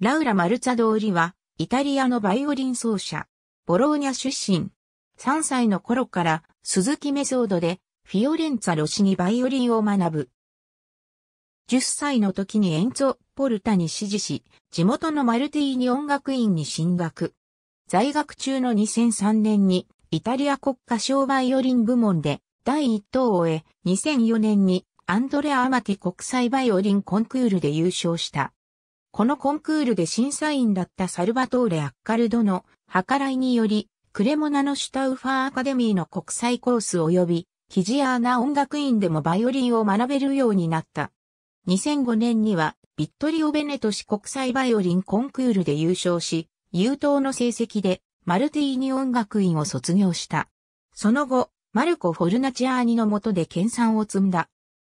ラウラ・マルツァドーリは、イタリアのバイオリン奏者、ボローニャ出身。3歳の頃から、鈴木メソードで、フィオレンツァ・ロシにバイオリンを学ぶ。10歳の時にエンツォ・ポルタに指示し、地元のマルティーニ音楽院に進学。在学中の2003年に、イタリア国家小バイオリン部門で、第1等を終え、2004年に、アンドレア・アマティ国際バイオリンコンクールで優勝した。このコンクールで審査員だったサルバトーレ・アッカルドの計らいにより、クレモナのシュタウファーアカデミーの国際コース及び、キジアーナ音楽院でもバイオリンを学べるようになった。2005年には、ビットリオ・ベネト市国際バイオリンコンクールで優勝し、優等の成績で、マルティーニ音楽院を卒業した。その後、マルコ・フォルナチアーニの下で研鑽を積んだ。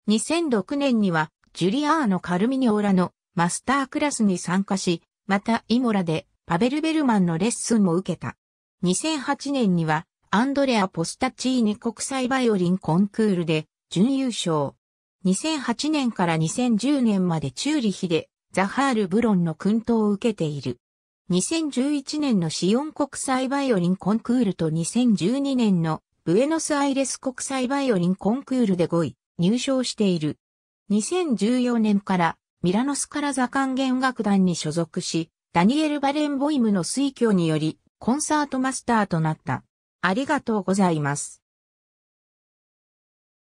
2006年には、ジュリアーノ・カルミニオーラのマスタークラスに参加し、またイモラでパベル・ベルマンのレッスンも受けた。2008年にはアンドレア・ポスタチーニ国際バイオリンコンクールで準優勝。2008年から2010年までチューリヒでザハール・ブロンの訓導を受けている。2011年のシオン国際バイオリンコンクールと2012年のブエノスアイレス国際バイオリンコンクールで5位入賞している。2014年からミラノスカラザ管弦楽団に所属し、ダニエル・バレンボイムの推挙により、コンサートマスターとなった。ありがとうございます。